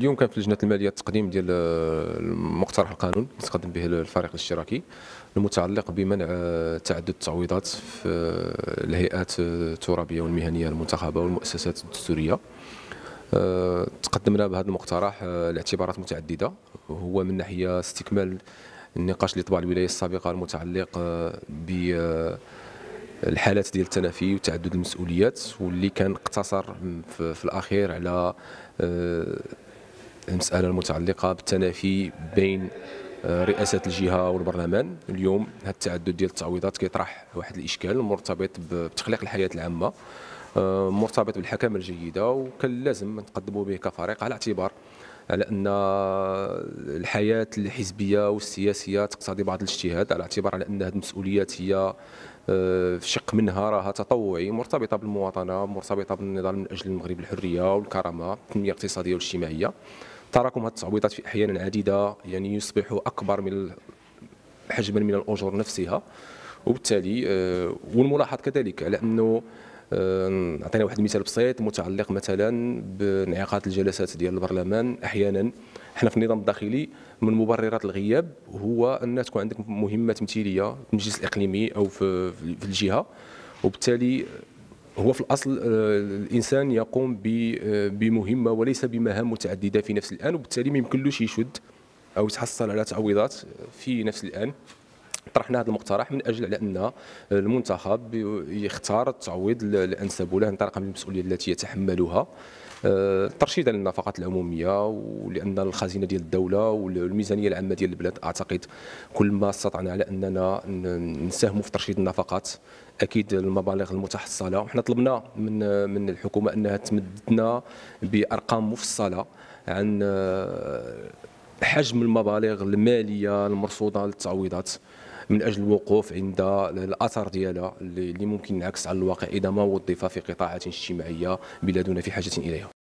اليوم كان في لجنه الماليه التقديم ديال آه، مقترح القانون اللي تقدم به الفريق الاشتراكي المتعلق بمنع آه، تعدد التعويضات في آه، الهيئات الترابيه والمهنيه المنتخبه والمؤسسات الدستوريه تقدمنا بهذا المقترح لاعتبارات متعدده هو من ناحيه استكمال النقاش اللي طبع الولايه السابقه المتعلق ب الحالات ديال التنافي وتعدد المسؤوليات واللي كان اقتصر في, في الاخير على المساله المتعلقه بالتنافي بين آه، رئاسه الجهه والبرلمان اليوم هذا التعدد ديال التعويضات كيطرح واحد الاشكال مرتبط بتخليق الحياه العامه آه، مرتبط بالحكامه الجيده وكان لازم نتقدموا به كفريق على اعتبار على ان الحياه الحزبيه والسياسيه تقتضي بعض الاجتهاد على اعتبار على ان هذه المسؤوليات هي في آه، شق منها راها تطوعي مرتبطه بالمواطنه مرتبطه بالنضال من اجل المغرب الحريه والكرامه التنميه الاقتصاديه والاجتماعيه تراكم هذه التعويضات في احيان عديده يعني يصبح اكبر من حجما من الاجور نفسها وبالتالي آه، والملاحظ كذلك على انه اعطينا آه، واحد المثال بسيط متعلق مثلا بانعقاد الجلسات ديال البرلمان احيانا حنا في النظام الداخلي من مبررات الغياب هو ان تكون عندك مهمه تمثيليه في المجلس الاقليمي او في الجهه وبالتالي هو في الاصل آه، الانسان يقوم آه، بمهمه وليس بمهام متعدده في نفس الان وبالتالي ما يمكنلوش يشد او يتحصل على تعويضات في نفس الان طرحنا هذا المقترح من اجل على ان آه، المنتخب يختار التعويض الانسب له عن طريق المسؤوليه التي يتحملها آه، ترشيدا للنفقات العموميه ولان الخزينه ديال الدوله والميزانيه العامه ديال البلاد اعتقد كل ما استطعنا على اننا نساهموا في ترشيد النفقات اكيد المبالغ المتحصله وحنا طلبنا من من الحكومه انها تمدنا بارقام مفصله عن آه، حجم المبالغ الماليه المرصوده للتعويضات من اجل الوقوف عند الاثر ديالها اللي ممكن ينعكس على الواقع اذا ما وظف في قطاعات اجتماعيه بلادنا في حاجه اليها